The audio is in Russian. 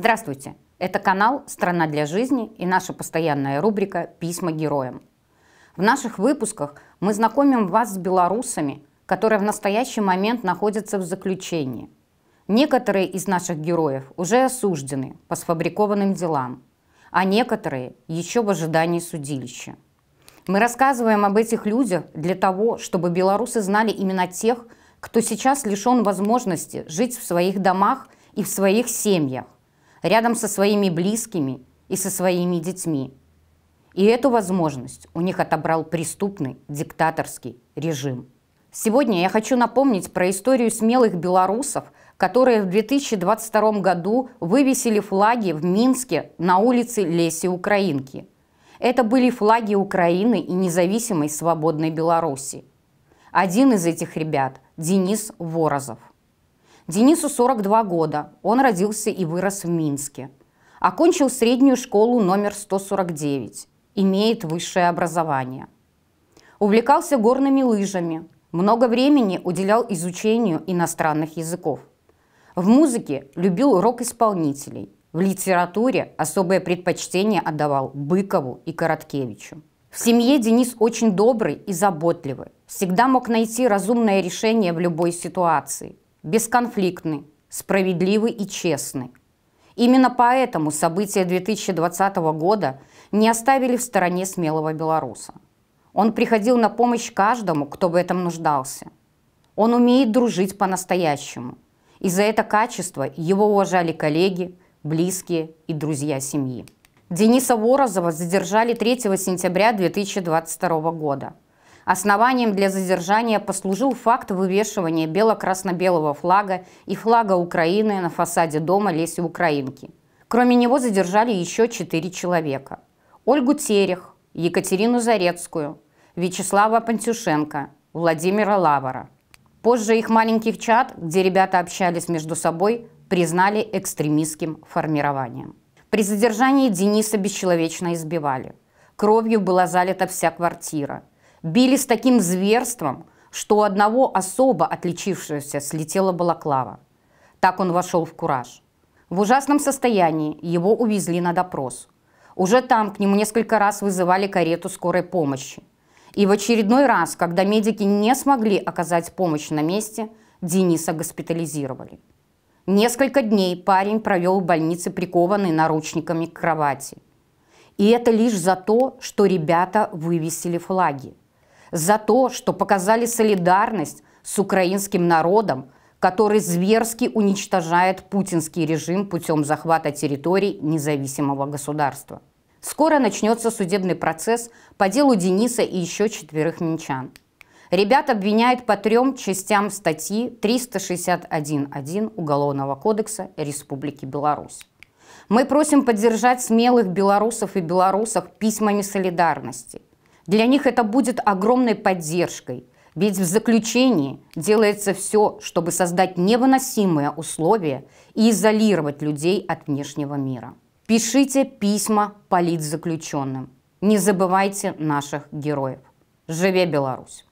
Здравствуйте! Это канал «Страна для жизни» и наша постоянная рубрика «Письма героям». В наших выпусках мы знакомим вас с белорусами, которые в настоящий момент находятся в заключении. Некоторые из наших героев уже осуждены по сфабрикованным делам, а некоторые еще в ожидании судилища. Мы рассказываем об этих людях для того, чтобы белорусы знали именно тех, кто сейчас лишен возможности жить в своих домах и в своих семьях рядом со своими близкими и со своими детьми. И эту возможность у них отобрал преступный диктаторский режим. Сегодня я хочу напомнить про историю смелых белорусов, которые в 2022 году вывесили флаги в Минске на улице Леси Украинки. Это были флаги Украины и независимой свободной Беларуси. Один из этих ребят – Денис Ворозов. Денису 42 года. Он родился и вырос в Минске. Окончил среднюю школу номер 149. Имеет высшее образование. Увлекался горными лыжами. Много времени уделял изучению иностранных языков. В музыке любил рок-исполнителей. В литературе особое предпочтение отдавал Быкову и Короткевичу. В семье Денис очень добрый и заботливый. Всегда мог найти разумное решение в любой ситуации – бесконфликтный, справедливый и честный. Именно поэтому события 2020 года не оставили в стороне смелого белоруса. Он приходил на помощь каждому, кто в этом нуждался. Он умеет дружить по-настоящему. И за это качество его уважали коллеги, близкие и друзья семьи. Дениса Ворозова задержали 3 сентября 2022 года – Основанием для задержания послужил факт вывешивания бело-красно-белого флага и флага Украины на фасаде дома Леси Украинки. Кроме него задержали еще четыре человека. Ольгу Терех, Екатерину Зарецкую, Вячеслава Пантюшенко, Владимира Лавара. Позже их маленький чат, где ребята общались между собой, признали экстремистским формированием. При задержании Дениса бесчеловечно избивали. Кровью была залита вся квартира – Били с таким зверством, что у одного особо отличившегося слетела балаклава. Так он вошел в кураж. В ужасном состоянии его увезли на допрос. Уже там к нему несколько раз вызывали карету скорой помощи. И в очередной раз, когда медики не смогли оказать помощь на месте, Дениса госпитализировали. Несколько дней парень провел в больнице, прикованный наручниками к кровати. И это лишь за то, что ребята вывесили флаги за то, что показали солидарность с украинским народом, который зверски уничтожает путинский режим путем захвата территорий независимого государства. Скоро начнется судебный процесс по делу Дениса и еще четверых минчан. Ребят обвиняют по трем частям статьи 361.1 Уголовного кодекса Республики Беларусь. Мы просим поддержать смелых белорусов и белорусов письмами солидарности. Для них это будет огромной поддержкой, ведь в заключении делается все, чтобы создать невыносимые условия и изолировать людей от внешнего мира. Пишите письма политзаключенным. Не забывайте наших героев. Живе Беларусь!